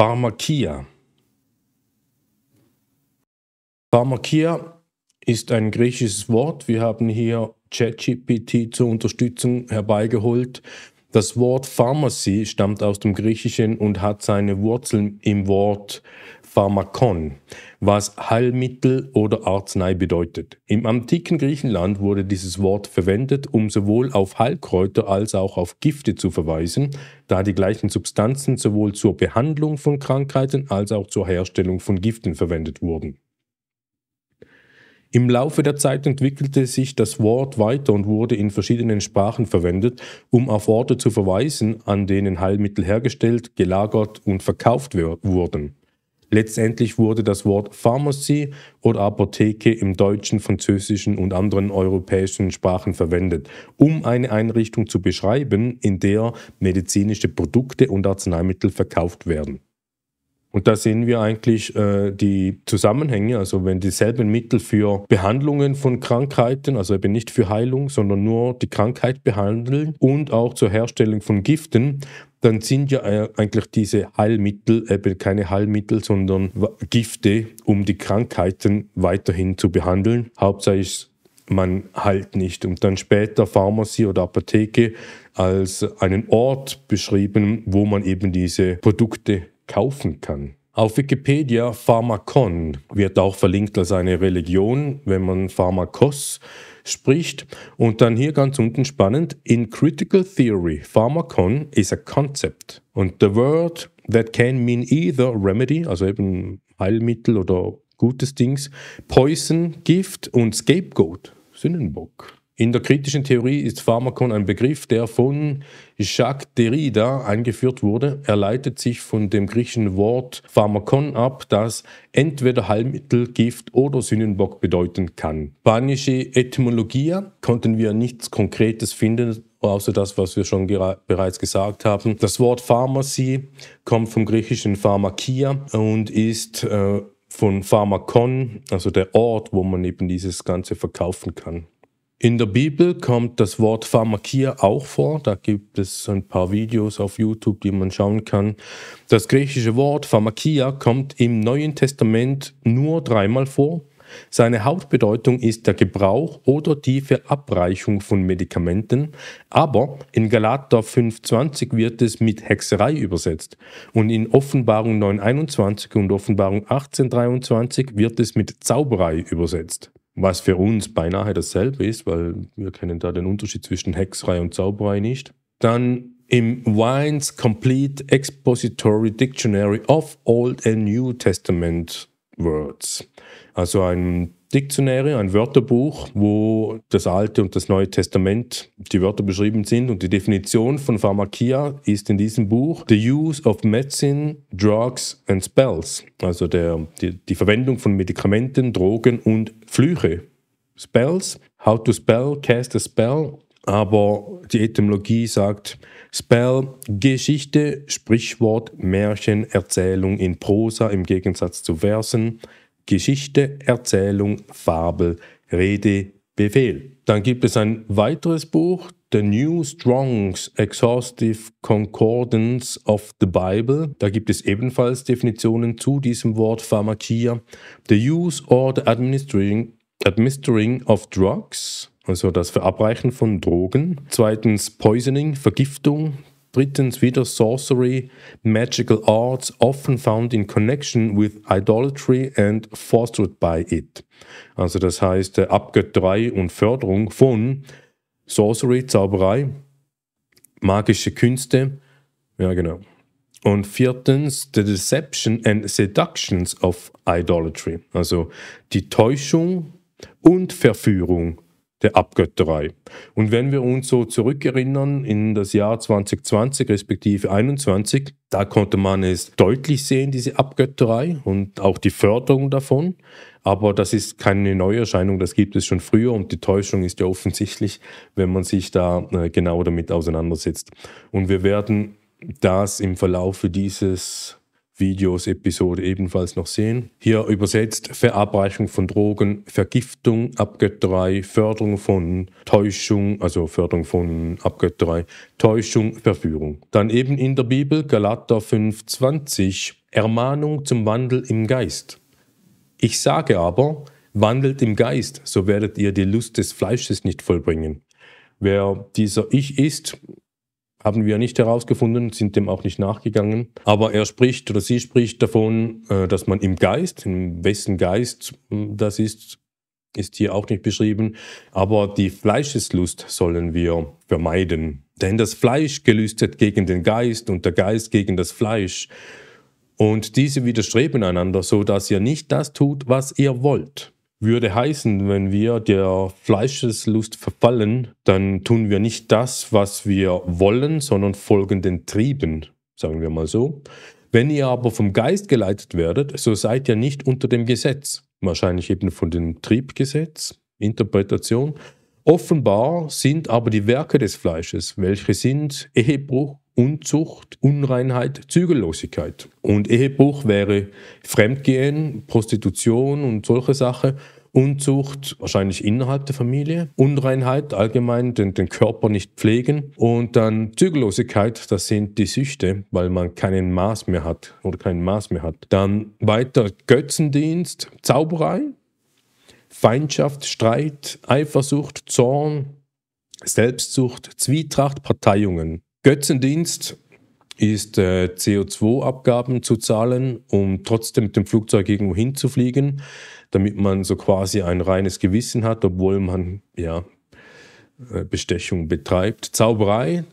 Pharmakia. Pharmakia ist ein griechisches Wort. Wir haben hier ChatGPT zur Unterstützung herbeigeholt. Das Wort Pharmacy stammt aus dem Griechischen und hat seine Wurzeln im Wort Pharmakon, was Heilmittel oder Arznei bedeutet. Im antiken Griechenland wurde dieses Wort verwendet, um sowohl auf Heilkräuter als auch auf Gifte zu verweisen, da die gleichen Substanzen sowohl zur Behandlung von Krankheiten als auch zur Herstellung von Giften verwendet wurden. Im Laufe der Zeit entwickelte sich das Wort weiter und wurde in verschiedenen Sprachen verwendet, um auf Orte zu verweisen, an denen Heilmittel hergestellt, gelagert und verkauft wurden. Letztendlich wurde das Wort Pharmacy oder Apotheke im Deutschen, Französischen und anderen europäischen Sprachen verwendet, um eine Einrichtung zu beschreiben, in der medizinische Produkte und Arzneimittel verkauft werden. Und da sehen wir eigentlich äh, die Zusammenhänge, also wenn dieselben Mittel für Behandlungen von Krankheiten, also eben nicht für Heilung, sondern nur die Krankheit behandeln und auch zur Herstellung von Giften, dann sind ja äh, eigentlich diese Heilmittel eben keine Heilmittel, sondern Gifte, um die Krankheiten weiterhin zu behandeln. Hauptsächlich man heilt nicht. Und dann später Pharmacy oder Apotheke als einen Ort beschrieben, wo man eben diese Produkte kaufen kann. Auf Wikipedia Pharmakon wird auch verlinkt als eine Religion, wenn man Pharmakos spricht. Und dann hier ganz unten spannend, in critical theory, Pharmakon is a concept. Und the word that can mean either remedy, also eben Heilmittel oder gutes Dings, Poison, Gift und Scapegoat, Sündenbock. In der kritischen Theorie ist Pharmakon ein Begriff, der von Jacques Derrida eingeführt wurde. Er leitet sich von dem griechischen Wort Pharmakon ab, das entweder Heilmittel, Gift oder Sündenbock bedeuten kann. Spanische Etymologie konnten wir nichts Konkretes finden, außer das, was wir schon bereits gesagt haben. Das Wort Pharmacy kommt vom griechischen Pharmakia und ist äh, von Pharmakon, also der Ort, wo man eben dieses Ganze verkaufen kann. In der Bibel kommt das Wort Pharmakia auch vor. Da gibt es ein paar Videos auf YouTube, die man schauen kann. Das griechische Wort Pharmakia kommt im Neuen Testament nur dreimal vor. Seine Hauptbedeutung ist der Gebrauch oder die Verabreichung von Medikamenten, aber in Galater 5,20 wird es mit Hexerei übersetzt und in Offenbarung 9,21 und Offenbarung 18,23 wird es mit Zauberei übersetzt was für uns beinahe dasselbe ist, weil wir kennen da den Unterschied zwischen Hexerei und Zauberei nicht. Dann im Wine's Complete Expository Dictionary of Old and New Testament Words, also ein Dictionary, ein Wörterbuch, wo das Alte und das Neue Testament, die Wörter beschrieben sind. Und die Definition von Pharmakia ist in diesem Buch The Use of Medicine, Drugs and Spells. Also der, die, die Verwendung von Medikamenten, Drogen und Flüche. Spells, how to spell, cast a spell. Aber die Etymologie sagt Spell, Geschichte, Sprichwort, Märchen, Erzählung in Prosa im Gegensatz zu Versen. Geschichte, Erzählung, Fabel, Rede, Befehl. Dann gibt es ein weiteres Buch, The New Strong's Exhaustive Concordance of the Bible. Da gibt es ebenfalls Definitionen zu diesem Wort Pharmakia. The Use or the Administering, administering of Drugs also das Verabreichen von Drogen. Zweitens Poisoning, Vergiftung. Drittens wieder Sorcery, Magical Arts often found in connection with idolatry and fostered by it. Also das heißt äh, Abgötterei und Förderung von Sorcery, Zauberei, magische Künste. Ja, genau. Und viertens, the deception and seductions of idolatry. Also die Täuschung und Verführung der Abgötterei. Und wenn wir uns so zurückerinnern in das Jahr 2020 respektive 2021, da konnte man es deutlich sehen, diese Abgötterei und auch die Förderung davon. Aber das ist keine Neuerscheinung, das gibt es schon früher und die Täuschung ist ja offensichtlich, wenn man sich da äh, genau damit auseinandersetzt. Und wir werden das im Verlaufe dieses Videos, Episode ebenfalls noch sehen. Hier übersetzt Verabreichung von Drogen, Vergiftung, Abgötterei, Förderung von Täuschung, also Förderung von Abgötterei, Täuschung, Verführung. Dann eben in der Bibel Galater 5,20, Ermahnung zum Wandel im Geist. Ich sage aber, wandelt im Geist, so werdet ihr die Lust des Fleisches nicht vollbringen. Wer dieser Ich ist, haben wir nicht herausgefunden, sind dem auch nicht nachgegangen. Aber er spricht oder sie spricht davon, äh, dass man im Geist, in wessen Geist hm, das ist, ist hier auch nicht beschrieben. Aber die Fleischeslust sollen wir vermeiden. Denn das Fleisch gelüstet gegen den Geist und der Geist gegen das Fleisch. Und diese widerstreben einander, so dass ihr nicht das tut, was ihr wollt würde heißen, wenn wir der Fleischeslust verfallen, dann tun wir nicht das, was wir wollen, sondern folgen den Trieben, sagen wir mal so. Wenn ihr aber vom Geist geleitet werdet, so seid ihr nicht unter dem Gesetz, wahrscheinlich eben von dem Triebgesetz, Interpretation. Offenbar sind aber die Werke des Fleisches, welche sind Ehebruch, Unzucht, Unreinheit, Zügellosigkeit. Und Ehebruch wäre Fremdgehen, Prostitution und solche Sachen. Unzucht wahrscheinlich innerhalb der Familie, Unreinheit allgemein, den, den Körper nicht pflegen und dann Zügellosigkeit, das sind die Süchte, weil man keinen Maß mehr hat oder kein Maß mehr hat. Dann weiter Götzendienst, Zauberei, Feindschaft, Streit, Eifersucht, Zorn, Selbstsucht, Zwietracht, Parteiungen. Götzendienst ist äh, CO2-Abgaben zu zahlen, um trotzdem mit dem Flugzeug irgendwo hinzufliegen, damit man so quasi ein reines Gewissen hat, obwohl man ja äh, Bestechung betreibt. Zauberei,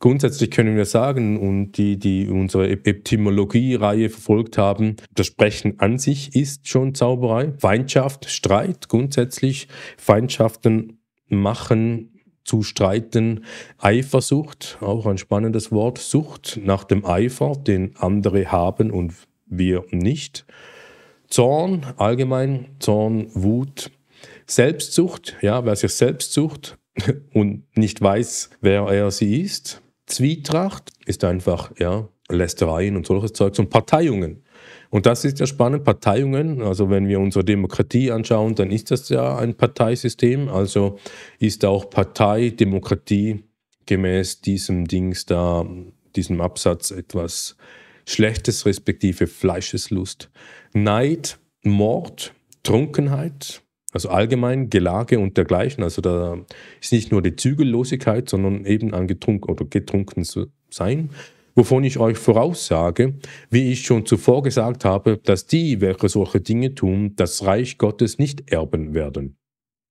grundsätzlich können wir sagen, und die, die unsere Etymologie-Reihe verfolgt haben, das Sprechen an sich ist schon Zauberei. Feindschaft, Streit grundsätzlich, Feindschaften machen zu streiten. Eifersucht, auch ein spannendes Wort, Sucht nach dem Eifer, den andere haben und wir nicht. Zorn, allgemein, Zorn, Wut, Selbstsucht, ja, wer sich selbst sucht und nicht weiß, wer er sie ist. Zwietracht ist einfach, ja, Lästereien und solches Zeugs und Parteiungen. Und das ist ja spannend, Parteiungen, also wenn wir unsere Demokratie anschauen, dann ist das ja ein Parteisystem, also ist auch Parteidemokratie gemäß diesem Dings da, diesem Absatz etwas Schlechtes respektive Fleischeslust. Neid, Mord, Trunkenheit, also allgemein Gelage und dergleichen. Also da ist nicht nur die Zügellosigkeit, sondern eben angetrunken oder getrunken zu sein wovon ich euch voraussage, wie ich schon zuvor gesagt habe, dass die, welche solche Dinge tun, das Reich Gottes nicht erben werden.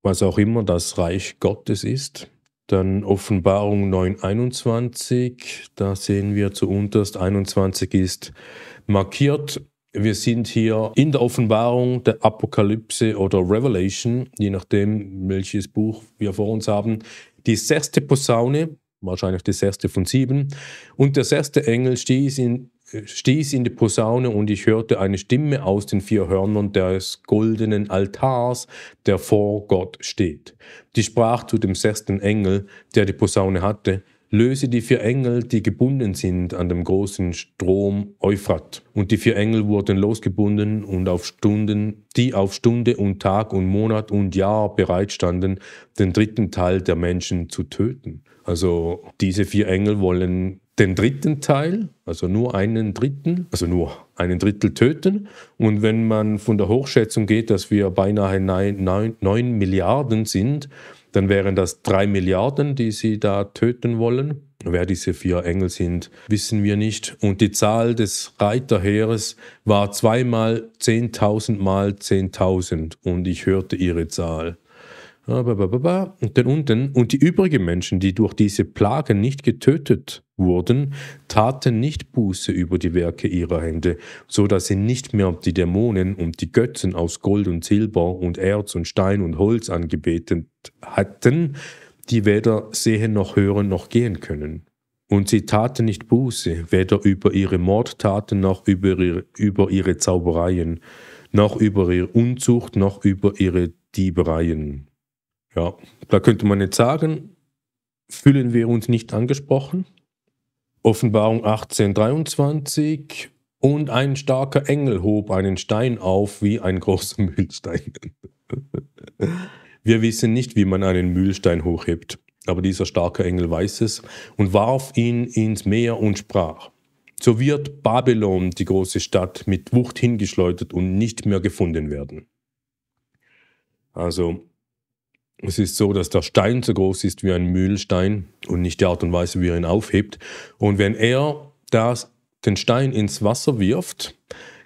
Was auch immer das Reich Gottes ist. Dann Offenbarung 9.21, da sehen wir zu unterst 21 ist markiert. Wir sind hier in der Offenbarung der Apokalypse oder Revelation, je nachdem, welches Buch wir vor uns haben. Die sechste Posaune, wahrscheinlich das erste von sieben. Und der sechste Engel stieß in, stieß in die Posaune und ich hörte eine Stimme aus den vier Hörnern des goldenen Altars, der vor Gott steht. Die sprach zu dem sechsten Engel, der die Posaune hatte, Löse die vier Engel, die gebunden sind an dem großen Strom Euphrat. Und die vier Engel wurden losgebunden und auf Stunden, die auf Stunde und Tag und Monat und Jahr bereitstanden, den dritten Teil der Menschen zu töten. Also diese vier Engel wollen den dritten Teil, also nur einen dritten, also nur einen Drittel töten. Und wenn man von der Hochschätzung geht, dass wir beinahe 9, Milliarden sind, dann wären das 3 Milliarden, die sie da töten wollen. Wer diese vier Engel sind, wissen wir nicht. Und die Zahl des Reiterheeres war zweimal 10.000 mal 10.000 und ich hörte ihre Zahl und dann unten. Und die übrigen Menschen, die durch diese Plagen nicht getötet wurden, taten nicht Buße über die Werke ihrer Hände, so dass sie nicht mehr die Dämonen und die Götzen aus Gold und Silber und Erz und Stein und Holz angebetet hatten, die weder sehen noch hören noch gehen können. Und sie taten nicht Buße, weder über ihre Mordtaten noch über ihre, über ihre Zaubereien, noch über ihre Unzucht, noch über ihre Diebereien. Ja, da könnte man jetzt sagen, fühlen wir uns nicht angesprochen. Offenbarung 1823 und ein starker Engel hob einen Stein auf wie ein großer Mühlstein. wir wissen nicht, wie man einen Mühlstein hochhebt, aber dieser starke Engel weiß es und warf ihn ins Meer und sprach. So wird Babylon, die große Stadt, mit Wucht hingeschleudert und nicht mehr gefunden werden. Also es ist so, dass der Stein so groß ist wie ein Mühlstein und nicht die Art und Weise, wie er ihn aufhebt. Und wenn er das, den Stein ins Wasser wirft,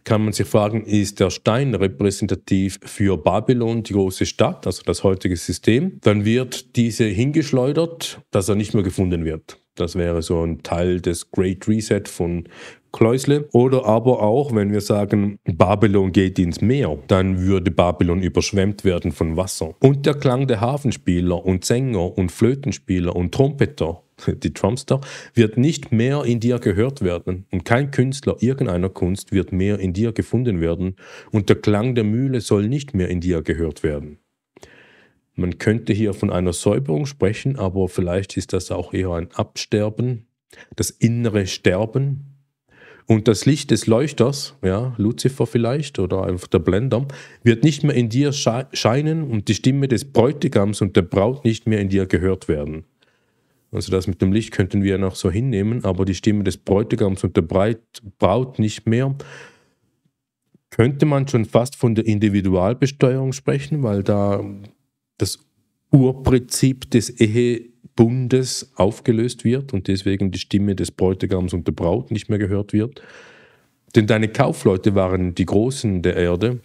kann man sich fragen, ist der Stein repräsentativ für Babylon, die große Stadt, also das heutige System? Dann wird diese hingeschleudert, dass er nicht mehr gefunden wird. Das wäre so ein Teil des Great Reset von Kleusle. Oder aber auch, wenn wir sagen, Babylon geht ins Meer, dann würde Babylon überschwemmt werden von Wasser. Und der Klang der Hafenspieler und Sänger und Flötenspieler und Trompeter die Trumpster, wird nicht mehr in dir gehört werden und kein Künstler irgendeiner Kunst wird mehr in dir gefunden werden und der Klang der Mühle soll nicht mehr in dir gehört werden. Man könnte hier von einer Säuberung sprechen, aber vielleicht ist das auch eher ein Absterben, das innere Sterben, und das Licht des Leuchters, ja, Luzifer vielleicht oder einfach der Blender, wird nicht mehr in dir scheinen und die Stimme des Bräutigams und der Braut nicht mehr in dir gehört werden. Also das mit dem Licht könnten wir ja noch so hinnehmen, aber die Stimme des Bräutigams und der Braut nicht mehr. Könnte man schon fast von der Individualbesteuerung sprechen, weil da das Urprinzip des Ehe Bundes aufgelöst wird und deswegen die Stimme des Bräutigams und der Braut nicht mehr gehört wird. Denn deine Kaufleute waren die Großen der Erde,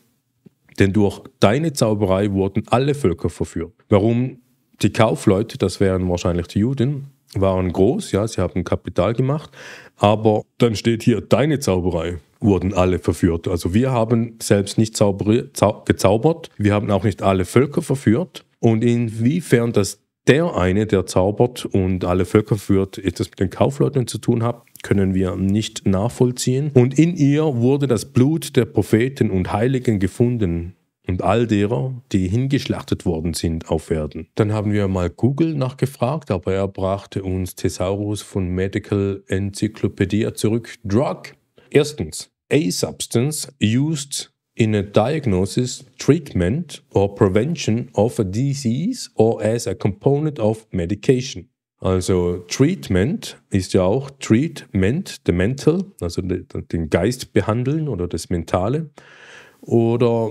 denn durch deine Zauberei wurden alle Völker verführt. Warum die Kaufleute, das wären wahrscheinlich die Juden, waren groß, ja, sie haben Kapital gemacht, aber dann steht hier, deine Zauberei wurden alle verführt. Also wir haben selbst nicht gezaubert, wir haben auch nicht alle Völker verführt. Und inwiefern das der eine, der zaubert und alle Völker führt, etwas mit den Kaufleuten zu tun hat, können wir nicht nachvollziehen. Und in ihr wurde das Blut der Propheten und Heiligen gefunden und all derer, die hingeschlachtet worden sind auf Erden. Dann haben wir mal Google nachgefragt, aber er brachte uns Thesaurus von Medical Encyclopedia zurück. Drug. Erstens, a substance used in a diagnosis, treatment, or prevention of a disease or as a component of medication. Also Treatment ist ja auch Treatment, the mental, also den Geist behandeln oder das Mentale. Oder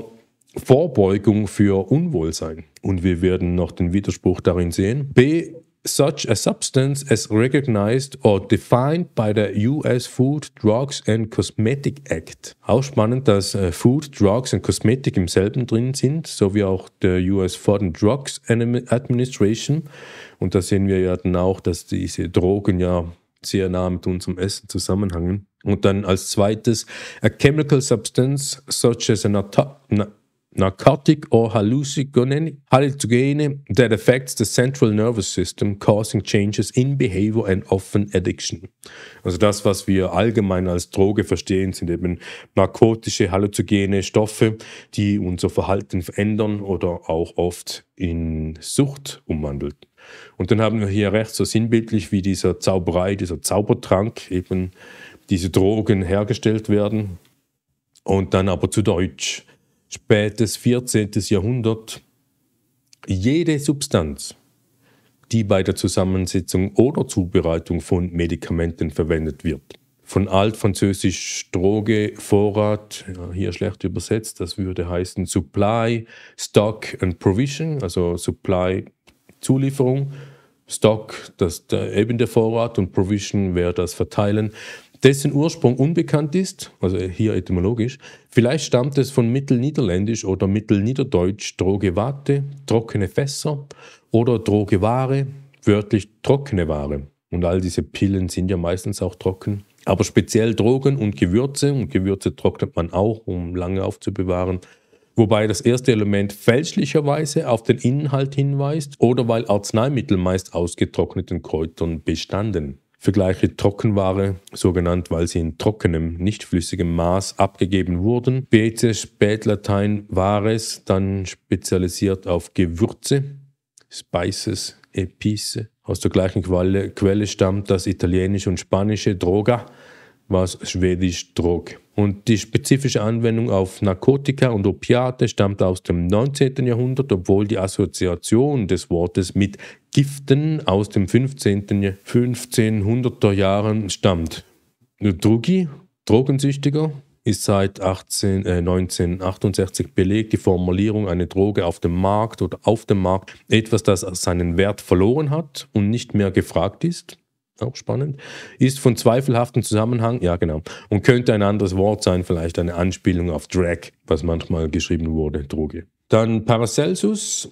Vorbeugung für Unwohlsein. Und wir werden noch den Widerspruch darin sehen. B such a substance as recognized or defined by the US Food, Drugs and Cosmetic Act. Auch spannend, dass äh, Food, Drugs and Cosmetic im selben drin sind, so wie auch der US Food and Drugs Administration. Und da sehen wir ja dann auch, dass diese Drogen ja sehr nah mit unserem Essen zusammenhängen. Und dann als zweites, a chemical substance such as an narcotic or hallucinogenic that affects the central nervous system, causing changes in behavior and often addiction. Also das, was wir allgemein als Droge verstehen, sind eben narkotische, halluzogene Stoffe, die unser Verhalten verändern oder auch oft in Sucht umwandeln. Und dann haben wir hier rechts so sinnbildlich, wie dieser Zauberei, dieser Zaubertrank eben diese Drogen hergestellt werden und dann aber zu Deutsch spätes 14. Jahrhundert, jede Substanz, die bei der Zusammensetzung oder Zubereitung von Medikamenten verwendet wird. Von altfranzösisch Droge, Vorrat, ja, hier schlecht übersetzt, das würde heißen Supply, Stock and Provision, also Supply, Zulieferung, Stock, das, der, eben der Vorrat und Provision wäre das Verteilen dessen Ursprung unbekannt ist, also hier etymologisch, vielleicht stammt es von Mittelniederländisch oder Mittelniederdeutsch Drogewate, trockene Fässer oder Drogeware, wörtlich trockene Ware. Und all diese Pillen sind ja meistens auch trocken. Aber speziell Drogen und Gewürze, und Gewürze trocknet man auch, um lange aufzubewahren, wobei das erste Element fälschlicherweise auf den Inhalt hinweist oder weil Arzneimittel meist aus getrockneten Kräutern bestanden. Vergleiche Trockenware, so genannt, weil sie in trockenem, nicht flüssigem Maß abgegeben wurden. Beze, Spätlatein, Vares, dann spezialisiert auf Gewürze, Spices, Epice. Aus der gleichen Quelle, Quelle stammt das italienische und spanische Droga, was schwedisch Drog. Und die spezifische Anwendung auf Narkotika und Opiate stammt aus dem 19. Jahrhundert, obwohl die Assoziation des Wortes mit Giften aus den 15. 1500er Jahren stammt. Drugi, Drogensüchtiger, ist seit 18, äh, 1968 belegt, die Formulierung eine Droge auf dem Markt oder auf dem Markt etwas, das seinen Wert verloren hat und nicht mehr gefragt ist auch spannend, ist von zweifelhaftem Zusammenhang, ja genau, und könnte ein anderes Wort sein, vielleicht eine Anspielung auf Drag, was manchmal geschrieben wurde, Droge. Dann Paracelsus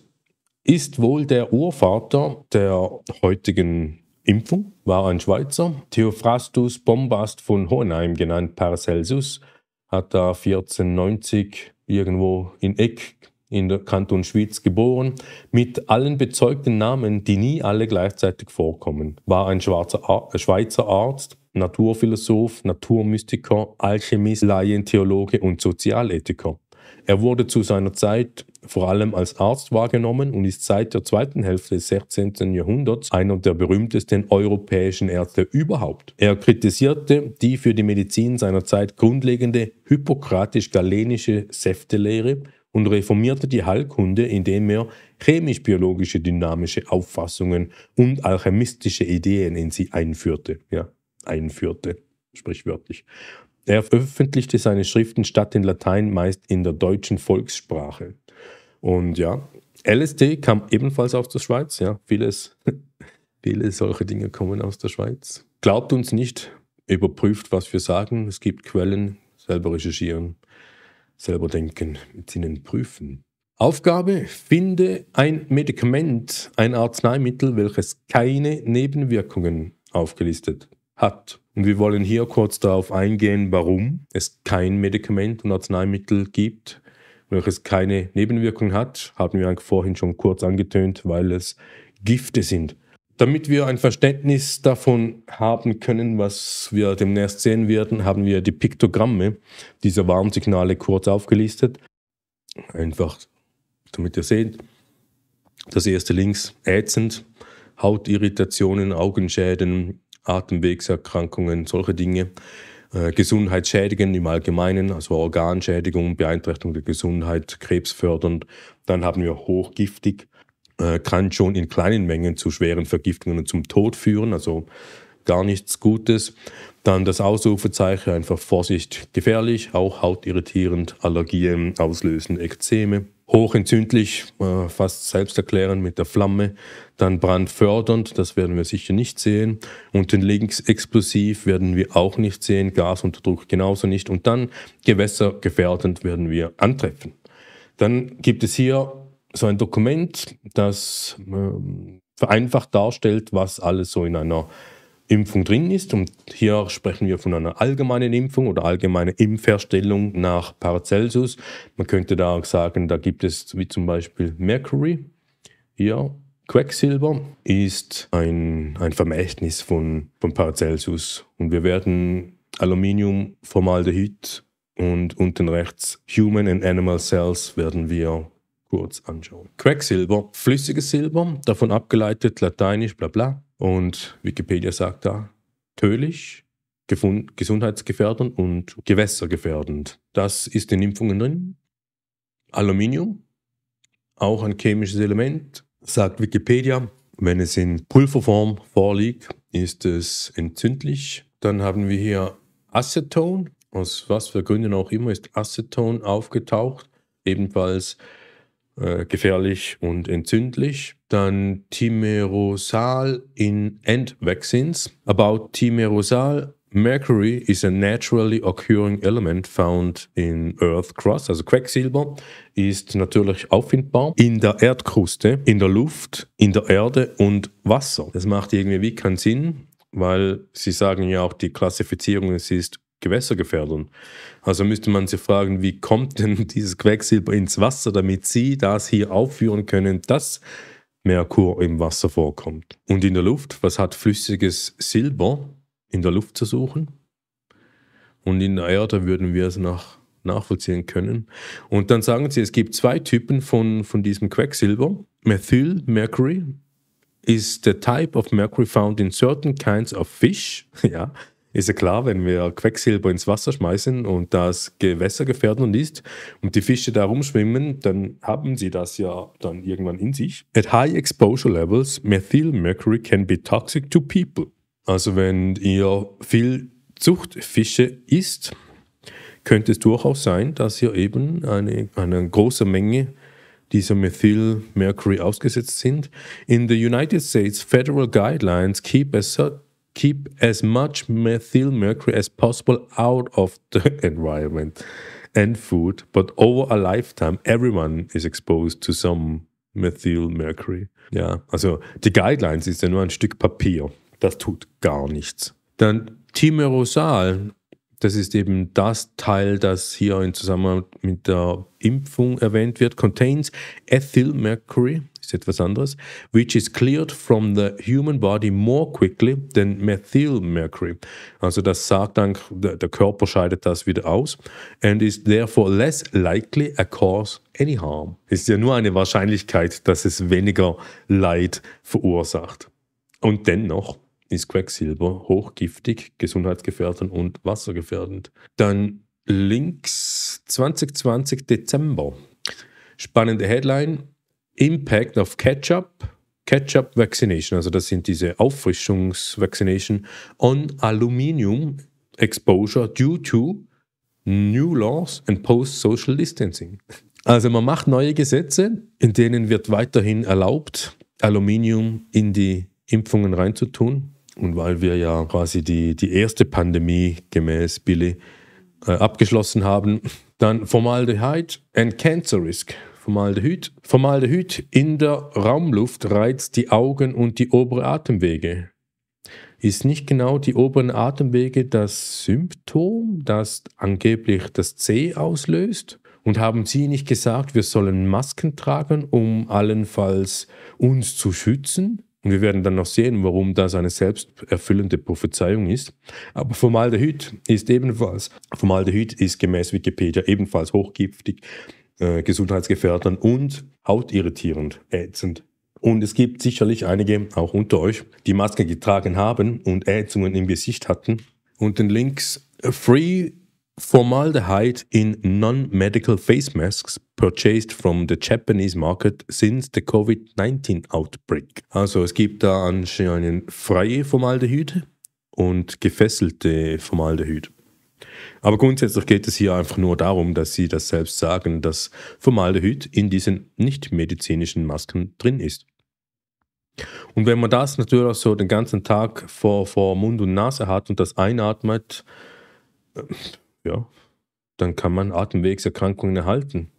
ist wohl der Urvater der heutigen Impfung, war ein Schweizer. Theophrastus Bombast von Hohenheim, genannt Paracelsus, hat da 1490 irgendwo in Eck in der Kanton Schwyz geboren, mit allen bezeugten Namen, die nie alle gleichzeitig vorkommen. War ein Ar äh, Schweizer Arzt, Naturphilosoph, Naturmystiker, Alchemist, Laientheologe und Sozialethiker. Er wurde zu seiner Zeit vor allem als Arzt wahrgenommen und ist seit der zweiten Hälfte des 16. Jahrhunderts einer der berühmtesten europäischen Ärzte überhaupt. Er kritisierte die für die Medizin seiner Zeit grundlegende hippokratisch-galenische Säftelehre, und reformierte die Heilkunde, indem er chemisch-biologische dynamische Auffassungen und alchemistische Ideen in sie einführte. Ja, einführte, sprichwörtlich. Er veröffentlichte seine Schriften statt in Latein meist in der deutschen Volkssprache. Und ja, LSD kam ebenfalls aus der Schweiz. Ja, vieles, viele solche Dinge kommen aus der Schweiz. Glaubt uns nicht, überprüft, was wir sagen. Es gibt Quellen, selber recherchieren selber denken, mit Sinnen prüfen. Aufgabe, finde ein Medikament, ein Arzneimittel, welches keine Nebenwirkungen aufgelistet hat. Und wir wollen hier kurz darauf eingehen, warum es kein Medikament und Arzneimittel gibt, welches keine Nebenwirkungen hat. Haben wir vorhin schon kurz angetönt, weil es Gifte sind. Damit wir ein Verständnis davon haben können, was wir demnächst sehen werden, haben wir die Piktogramme dieser Warnsignale kurz aufgelistet. Einfach damit ihr seht, das erste links ätzend, Hautirritationen, Augenschäden, Atemwegserkrankungen, solche Dinge. Äh, Gesundheitsschädigen im Allgemeinen, also Organschädigung, Beeinträchtigung der Gesundheit, krebsfördernd. Dann haben wir hochgiftig, äh, kann schon in kleinen Mengen zu schweren Vergiftungen und zum Tod führen, also gar nichts Gutes. Dann das Ausrufezeichen, einfach Vorsicht, gefährlich, auch hautirritierend, Allergien auslösen, Ekzeme. Hochentzündlich, äh, fast selbsterklärend mit der Flamme. Dann brandfördernd, das werden wir sicher nicht sehen. Und den explosiv werden wir auch nicht sehen, Gasunterdruck genauso nicht. Und dann gewässergefährdend werden wir antreffen. Dann gibt es hier so ein Dokument, das äh, vereinfacht darstellt, was alles so in einer Impfung drin ist. Und hier sprechen wir von einer allgemeinen Impfung oder allgemeiner Impfherstellung nach Paracelsus. Man könnte da auch sagen, da gibt es wie zum Beispiel Mercury. Hier, Quecksilber ist ein, ein Vermächtnis von, von Paracelsus. Und wir werden Aluminium, Formaldehyd und unten rechts Human and Animal Cells werden wir kurz anschauen. Quecksilber, flüssiges Silber, davon abgeleitet lateinisch bla bla. Und Wikipedia sagt da, tödlich, gesundheitsgefährdend und gewässergefährdend. Das ist in Impfungen drin. Aluminium, auch ein chemisches Element, sagt Wikipedia. Wenn es in Pulverform vorliegt, ist es entzündlich. Dann haben wir hier Aceton. Aus was für Gründen auch immer ist Aceton aufgetaucht. Ebenfalls äh, gefährlich und entzündlich. Dann Timerosal in End Vaccines. About Timerosal, Mercury is a naturally occurring element found in Earth Cross, also Quecksilber ist natürlich auffindbar in der Erdkruste, in der Luft, in der Erde und Wasser. Das macht irgendwie wie keinen Sinn, weil sie sagen ja auch die Klassifizierung, es ist Gewässer gefährden. Also müsste man sich fragen, wie kommt denn dieses Quecksilber ins Wasser, damit Sie das hier aufführen können, dass Merkur im Wasser vorkommt. Und in der Luft, was hat flüssiges Silber in der Luft zu suchen? Und in der Erde würden wir es nach, nachvollziehen können. Und dann sagen Sie, es gibt zwei Typen von, von diesem Quecksilber. Methyl Mercury is the type of mercury found in certain kinds of fish. ja, ist ja klar, wenn wir Quecksilber ins Wasser schmeißen und das Gewässer gefährden ist und die Fische da rumschwimmen, dann haben sie das ja dann irgendwann in sich. At high exposure levels, methyl mercury can be toxic to people. Also wenn ihr viel Zuchtfische isst, könnte es durchaus sein, dass ihr eben eine, eine große Menge dieser Methyl Mercury ausgesetzt sind. In the United States, federal guidelines keep a certain keep as much methyl mercury as possible out of the environment and food, but over a lifetime, everyone is exposed to some methyl mercury. Ja, also die Guidelines ist ja nur ein Stück Papier. Das tut gar nichts. Dann Timerosal, das ist eben das Teil, das hier in Zusammenhang mit der Impfung erwähnt wird, contains ethyl mercury ist etwas anderes, which is cleared from the human body more quickly than methylmercury. Also das sagt dann, der Körper scheidet das wieder aus and is therefore less likely a cause any harm. Ist ja nur eine Wahrscheinlichkeit, dass es weniger Leid verursacht. Und dennoch ist Quecksilber hochgiftig, gesundheitsgefährdend und wassergefährdend. Dann links 2020 Dezember. Spannende Headline. Impact of Ketchup, Ketchup Vaccination, also das sind diese Auffrischungsvaccination on Aluminium Exposure due to New Laws and Post Social Distancing. Also man macht neue Gesetze, in denen wird weiterhin erlaubt, Aluminium in die Impfungen reinzutun. Und weil wir ja quasi die, die erste Pandemie gemäß Billy äh, abgeschlossen haben, dann Formaldehyde and Cancer Risk Formaldehyd. Formaldehyd in der Raumluft reizt die Augen und die oberen Atemwege. Ist nicht genau die oberen Atemwege das Symptom, das angeblich das C auslöst? Und haben Sie nicht gesagt, wir sollen Masken tragen, um allenfalls uns zu schützen? Und wir werden dann noch sehen, warum das eine selbsterfüllende Prophezeiung ist. Aber Formaldehyd ist ebenfalls, Formaldehyd ist gemäß Wikipedia ebenfalls hochgiftig, äh, gesundheitsgefährdend und hautirritierend, ätzend. Und es gibt sicherlich einige, auch unter euch, die Maske getragen haben und Ätzungen im Gesicht hatten. Und den Links äh, Free Formaldehyde in Non-Medical Face Masks purchased from the Japanese market since the COVID-19 outbreak. Also es gibt da anscheinend freie Formaldehyde und gefesselte Formaldehyde. Aber grundsätzlich geht es hier einfach nur darum, dass sie das selbst sagen, dass Formaldehyd in diesen nichtmedizinischen Masken drin ist. Und wenn man das natürlich so den ganzen Tag vor, vor Mund und Nase hat und das einatmet, äh, ja, dann kann man Atemwegserkrankungen erhalten.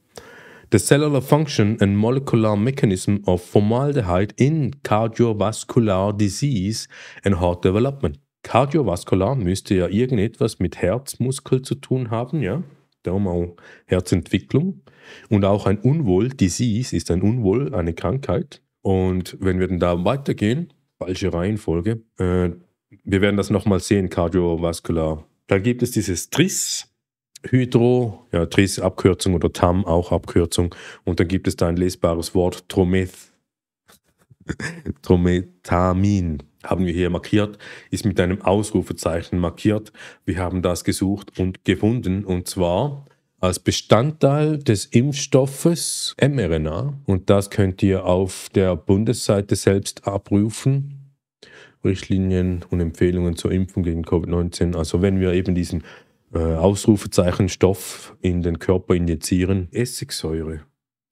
The cellular function and molecular mechanism of formaldehyde in cardiovascular disease and heart development kardiovaskular müsste ja irgendetwas mit Herzmuskel zu tun haben, ja. Darum auch Herzentwicklung. Und auch ein Unwohl, Disease ist ein Unwohl, eine Krankheit. Und wenn wir dann da weitergehen, falsche Reihenfolge, äh, wir werden das nochmal sehen, kardiovaskular. Da gibt es dieses TRIS, Hydro, ja, TRIS Abkürzung oder TAM auch Abkürzung. Und dann gibt es da ein lesbares Wort, Trometh. Trometamin haben wir hier markiert, ist mit einem Ausrufezeichen markiert. Wir haben das gesucht und gefunden und zwar als Bestandteil des Impfstoffes mRNA und das könnt ihr auf der Bundesseite selbst abrufen. Richtlinien und Empfehlungen zur Impfung gegen Covid-19. Also wenn wir eben diesen äh, Ausrufezeichenstoff in den Körper injizieren, Essigsäure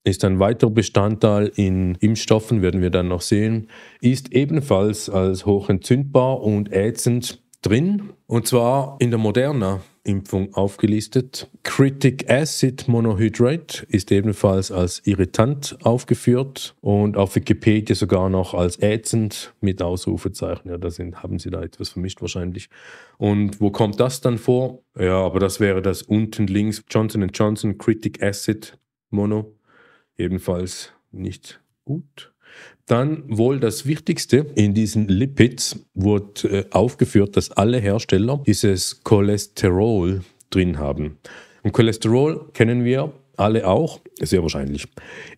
ist ein weiterer Bestandteil in Impfstoffen, werden wir dann noch sehen, ist ebenfalls als hochentzündbar und ätzend drin, und zwar in der Moderna. Impfung aufgelistet. Critic Acid Monohydrate ist ebenfalls als irritant aufgeführt und auf Wikipedia sogar noch als ätzend mit Ausrufezeichen. Ja, da sind, haben sie da etwas vermischt wahrscheinlich. Und wo kommt das dann vor? Ja, aber das wäre das unten links Johnson Johnson Critic Acid Mono Ebenfalls nicht gut. Dann wohl das Wichtigste in diesen Lipids wurde äh, aufgeführt, dass alle Hersteller dieses Cholesterol drin haben. Und Cholesterol kennen wir alle auch, sehr wahrscheinlich.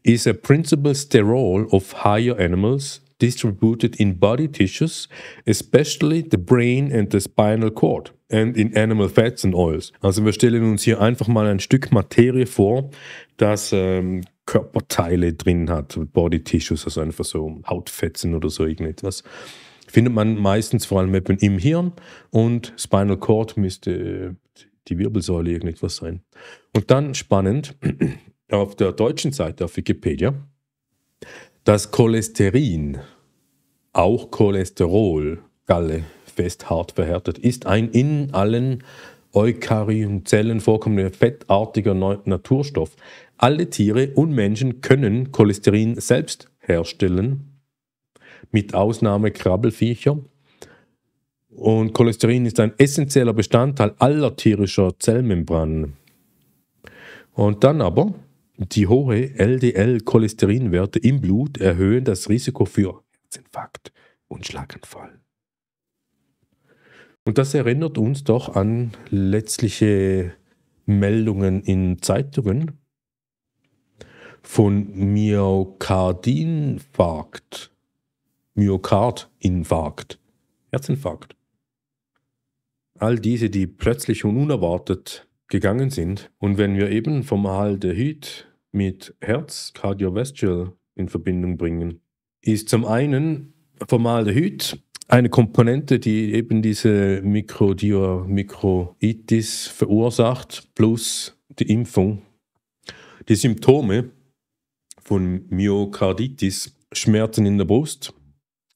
Is a principal sterol of higher animals distributed in body tissues, especially the brain and the spinal cord, and in animal fats and oils. Also wir stellen uns hier einfach mal ein Stück Materie vor, das ähm, Körperteile drin hat, Body Tissues, also einfach so Hautfetzen oder so irgendetwas. Findet man meistens vor allem im Hirn und Spinal Cord müsste die Wirbelsäule irgendetwas sein. Und dann spannend, auf der deutschen Seite auf Wikipedia, dass Cholesterin, auch Cholesterol, Galle, fest hart verhärtet, ist ein in allen Eukaryozellen vorkommender fettartiger Naturstoff. Alle Tiere und Menschen können Cholesterin selbst herstellen, mit Ausnahme Krabbelfiecher. Und Cholesterin ist ein essentieller Bestandteil aller tierischer Zellmembranen. Und dann aber, die hohe LDL-Cholesterinwerte im Blut erhöhen das Risiko für Herzinfarkt und Schlaganfall. Und das erinnert uns doch an letztliche Meldungen in Zeitungen, von Myokardinfarkt. Myokardinfarkt. Herzinfarkt. All diese, die plötzlich und unerwartet gegangen sind. Und wenn wir eben Formaldehyd mit Herz Cardiovascular in Verbindung bringen, ist zum einen Formaldehyd eine Komponente, die eben diese Mikroitis verursacht, plus die Impfung. Die Symptome von Myokarditis, Schmerzen in der Brust,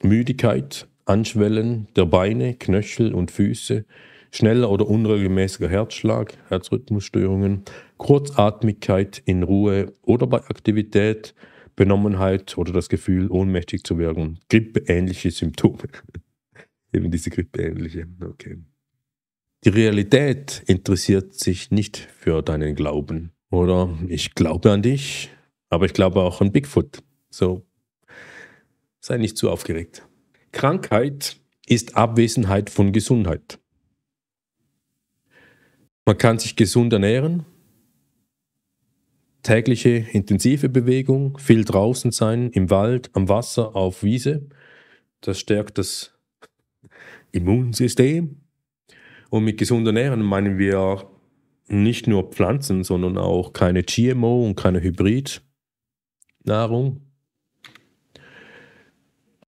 Müdigkeit, Anschwellen der Beine, Knöchel und Füße, schneller oder unregelmäßiger Herzschlag, Herzrhythmusstörungen, Kurzatmigkeit in Ruhe oder bei Aktivität, Benommenheit oder das Gefühl, ohnmächtig zu werden, grippeähnliche Symptome. Eben diese grippeähnliche, okay. Die Realität interessiert sich nicht für deinen Glauben. Oder ich glaube an dich, aber ich glaube auch an Bigfoot. So, sei nicht zu aufgeregt. Krankheit ist Abwesenheit von Gesundheit. Man kann sich gesund ernähren, tägliche intensive Bewegung, viel draußen sein, im Wald, am Wasser, auf Wiese. Das stärkt das Immunsystem. Und mit gesund ernähren meinen wir nicht nur Pflanzen, sondern auch keine GMO und keine Hybrid. Nahrung.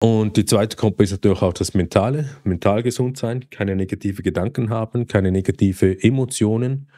Und die zweite Komponente ist natürlich auch das Mentale, mental gesund sein, keine negativen Gedanken haben, keine negativen Emotionen